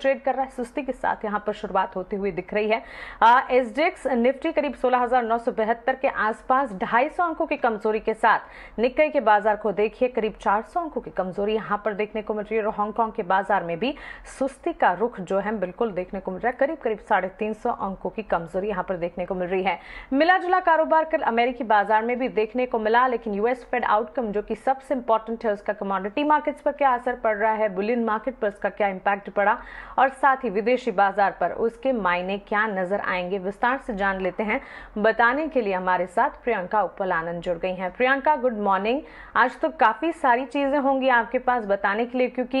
trade कर रहा है सुस्ती के साथ यहाँ पर शुरुआत होती हुई दिख रही है एसडीएक्स निफ्टी करीब सोलह के आसपास ढाई अंकों की कमजोरी के साथ निकय के बाजार को देखिए करीब चार अंकों की कमजोरी यहाँ पर देखने को मिल रही है और हांगकांग के बाजार में भी सुस्ती का रुख जो है बिल्कुल देखने को मिल रहा है करीब करीब साढ़े अंकों की कमजोरी यहां पर देखने को मिल रही है मिला जुला कारोबार कल अमेरिकी बाजार में भी देखने को मिला लेकिन यूएस फेड आउटकम जो कि सबसे इंपॉर्टेंट है उसका कमोडिटी मार्केट्स पर क्या असर पड़ रहा है बुलियन मार्केट पर उसका क्या इंपैक्ट पड़ा और साथ ही विदेशी बाजार पर उसके मायने क्या नजर आएंगे विस्तार से जान लेते हैं बताने के लिए हमारे साथ प्रियंका उपल आनंद जुड़ गई हैं प्रियंका गुड मॉर्निंग आज तो काफ़ी सारी चीज़ें होंगी आपके पास बताने के लिए क्योंकि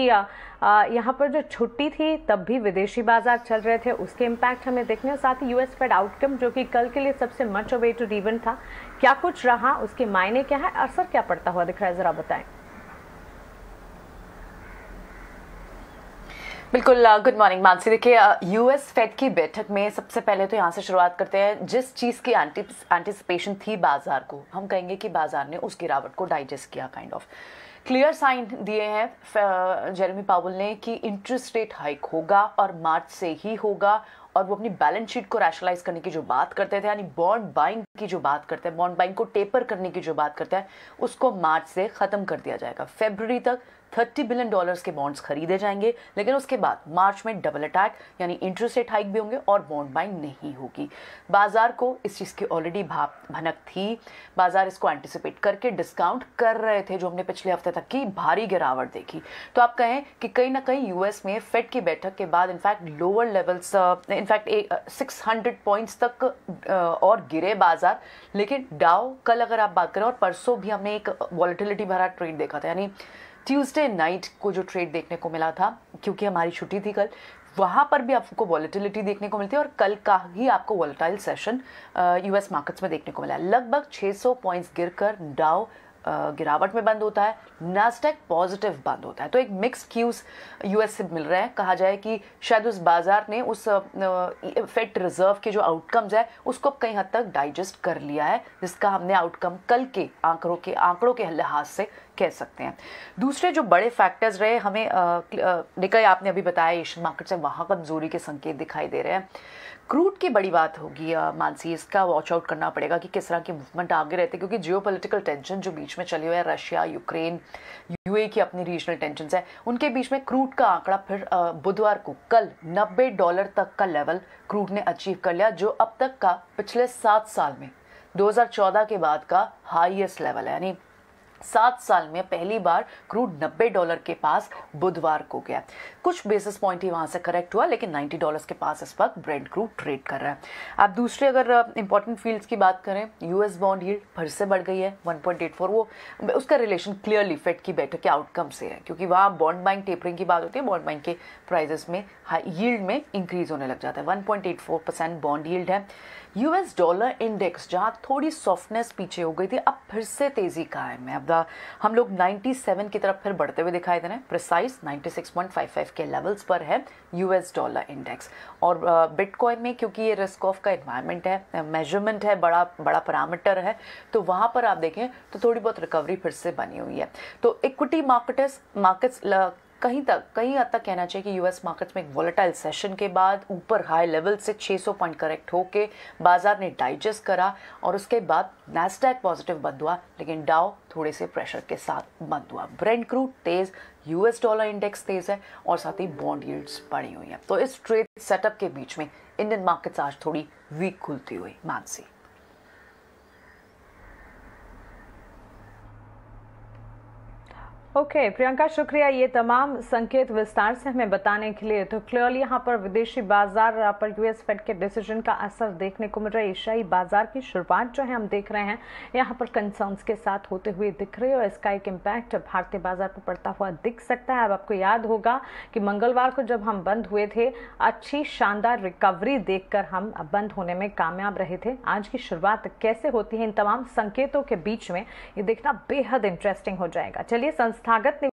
यहाँ पर जो छुट्टी थी तब भी विदेशी बाजार चल रहे थे उसके इम्पैक्ट हमें देखने और साथ ही यूएस फेड आउटकम जो कि कल के लिए सबसे मच अवेटेड इवेंट था क्या कुछ रहा उसके मायने क्या है असर क्या पड़ता हुआ दिख रहा है ज़रा बताएं बिल्कुल गुड मॉर्निंग मानसी देखिए यूएस uh, फेड की बैठक में सबसे पहले तो यहाँ से शुरुआत करते हैं जिस चीज़ की एंटिसिपेशन थी बाजार को हम कहेंगे कि बाजार ने उस गिरावट को डाइजेस्ट किया काइंड ऑफ क्लियर साइन दिए हैं जेरेमी पावल uh, ने कि इंटरेस्ट रेट हाइक होगा और मार्च से ही होगा और वो अपनी बैलेंस शीट को रैशनलाइज करने की जो बात करते थे यानी बॉन्ड बाइंग की जो बात करते हैं बॉन्ड बाइंग को टेपर करने की जो बात करते हैं उसको मार्च से ख़त्म कर दिया जाएगा फेब्रवरी तक 30 बिलियन डॉलर्स के बॉन्ड्स खरीदे जाएंगे लेकिन उसके बाद मार्च में डबल अटैक यानी इंटरेस्ट रेट हाइक भी होंगे और बॉन्ड बाइंग नहीं होगी बाजार को इस चीज़ की ऑलरेडी भाप भनक थी बाजार इसको एंटिसिपेट करके डिस्काउंट कर रहे थे जो हमने पिछले हफ्ते तक की भारी गिरावट देखी तो आप कहें कि कहीं ना कहीं यूएस में फेड की बैठक के बाद in fact lower levels in fact six hundred points तक uh, और गिरे बाजार लेकिन डाव कल अगर आप बात करें और परसों भी हमने एक वॉलिटिलिटी भरा ट्रेड देखा था यानी ट्यूसडे नाइट को जो ट्रेड देखने को मिला था क्योंकि हमारी छुट्टी थी कल वहाँ पर भी आपको वॉलीटिलिटी देखने को मिलती है और कल का ही आपको वॉलिटाइल सेशन यूएस मार्केट्स में देखने को मिला लगभग 600 पॉइंट्स गिरकर डाउ गिरावट में बंद होता है नास्टेक पॉजिटिव बंद होता है तो एक मिक्स क्यूज यूएस से मिल रहे हैं कहा जाए कि शायद उस बाजार ने उस फेड रिजर्व के जो आउटकम्स है उसको कई हद तक डाइजेस्ट कर लिया है जिसका हमने आउटकम कल के आंकड़ों के आंकड़ों के लिहाज से कह सकते हैं दूसरे जो बड़े फैक्टर्स रहे हमें निकाय आपने अभी बताया एशियन मार्केट से वहाँ कमज़ोरी के संकेत दिखाई दे रहे हैं क्रूड की बड़ी बात होगी मानसी इसका वॉच आउट करना पड़ेगा कि किस तरह की मूवमेंट आगे रहते क्योंकि जियो टेंशन जो बीच में चली हुई है रशिया यूक्रेन यूए की अपनी रीजनल टेंशन है उनके बीच में क्रूड का आंकड़ा फिर बुधवार को कल 90 डॉलर तक का लेवल क्रूड ने अचीव कर लिया जो अब तक का पिछले सात साल में 2014 के बाद का हाईएस्ट लेवल है यानी सात साल में पहली बार क्रूड 90 डॉलर के पास बुधवार को गया कुछ बेसिस पॉइंट ही वहां से करेक्ट हुआ लेकिन 90 डॉलर्स के पास इस वक्त ब्रेड क्रूड ट्रेड कर रहा है आप दूसरे अगर इंपॉर्टेंट फील्ड्स की बात करें यूएस बॉन्ड यील्ड फिर से बढ़ गई है 1.84 वो उसका रिलेशन क्लियरली फेड की बैठक के आउटकम से है क्योंकि वहाँ बॉन्ड बैंक टेपरिंग की बात होती है बॉन्ड बैंक के प्राइजेस में यील्ड में इंक्रीज होने लग जाता है वन परसेंट बॉन्ड यील्ड है यूएस डॉलर इंडेक्स जहाँ थोड़ी सॉफ्टनेस पीछे हो गई थी अब फिर से तेजी कायम है अब मौजूदा हम लोग 97 की तरफ फिर बढ़ते हुए दिखाई दे रहे हैं प्रिसाइज 96.55 के लेवल्स पर है यूएस डॉलर इंडेक्स और बिटकॉइन में क्योंकि ये रिस्क ऑफ का इन्वायरमेंट है मेजरमेंट है बड़ा बड़ा पैरामीटर है तो वहाँ पर आप देखें तो थोड़ी बहुत रिकवरी फिर से बनी हुई है तो इक्विटी मार्केट मार्केट्स कहीं तक कहीं हद तक कहना चाहिए कि यूएस मार्केट्स में एक वॉलेटाइल सेशन के बाद ऊपर हाई लेवल से 600 पॉइंट करेक्ट होके बाजार ने डाइजेस्ट करा और उसके बाद नेस्टैक पॉजिटिव बंद हुआ लेकिन डाओ थोड़े से प्रेशर के साथ बंद हुआ ब्रेंड क्रूड तेज़ यूएस डॉलर इंडेक्स तेज़ है और साथ ही बॉन्ड यील्ड्स बढ़ी हुई हैं तो इस ट्रेड सेटअप के बीच में इंडियन मार्केट्स आज थोड़ी वीक खुलती हुई मानसी ओके okay, प्रियंका शुक्रिया ये तमाम संकेत विस्तार से हमें बताने के लिए तो क्लियरली यहाँ पर विदेशी बाजार पर यूएस फेड के डिसीजन का असर देखने को मिल रहा है एशियाई बाजार की शुरुआत जो है हम देख रहे हैं यहाँ पर कंसर्न्स के साथ होते हुए दिख रहे और इसका एक इम्पैक्ट भारतीय बाजार पर पड़ता हुआ दिख सकता है अब आपको याद होगा कि मंगलवार को जब हम बंद हुए थे अच्छी शानदार रिकवरी देख हम बंद होने में कामयाब रहे थे आज की शुरुआत कैसे होती है इन तमाम संकेतों के बीच में ये देखना बेहद इंटरेस्टिंग हो जाएगा चलिए संस संस्थागत